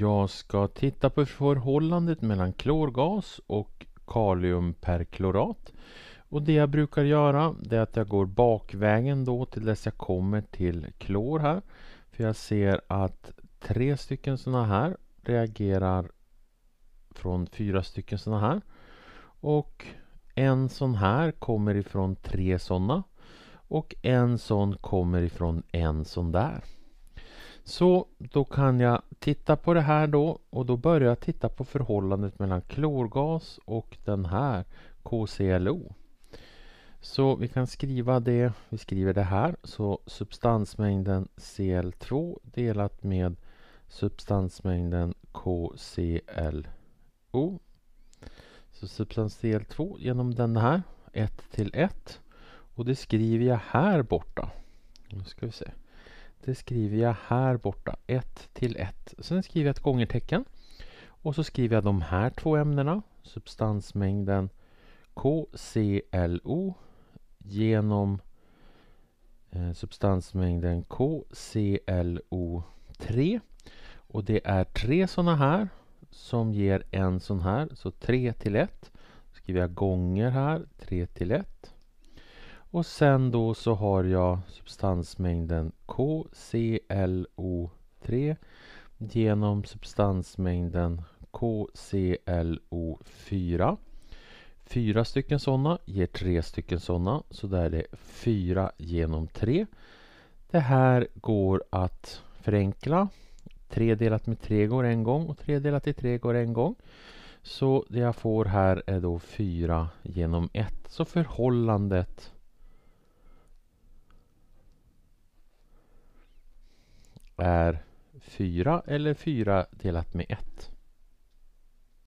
Jag ska titta på förhållandet mellan klorgas och kaliumperklorat. Och det jag brukar göra det är att jag går bakvägen då till dess jag kommer till klor här. För jag ser att tre stycken sådana här reagerar från fyra stycken sådana här. Och en sån här kommer ifrån tre sådana. Och en sån kommer ifrån en sån där. Så då kan jag titta på det här då och då börjar jag titta på förhållandet mellan klorgas och den här KClO. Så vi kan skriva det, vi skriver det här, så substansmängden Cl2 delat med substansmängden KClO. Så substans Cl2 genom den här, 1 till 1. Och det skriver jag här borta. Nu ska vi se det skriver jag här borta, 1 till 1. Sen skriver jag ett gångertecken. Och så skriver jag de här två ämnena, substansmängden KClO genom eh, substansmängden KClO3. Och det är tre sådana här som ger en sån här, så 3 till 1. skriver jag gånger här, 3 till 1. Och sen då så har jag substansmängden KClO3 genom substansmängden KClO4. Fyra stycken sådana ger tre stycken sådana, så där är det 4 genom 3. Det här går att förenkla. 3 delat med 3 går en gång och 3 delat i 3 går en gång. Så det jag får här är då 4 genom 1. Så förhållandet är 4 eller 4 delat med 1?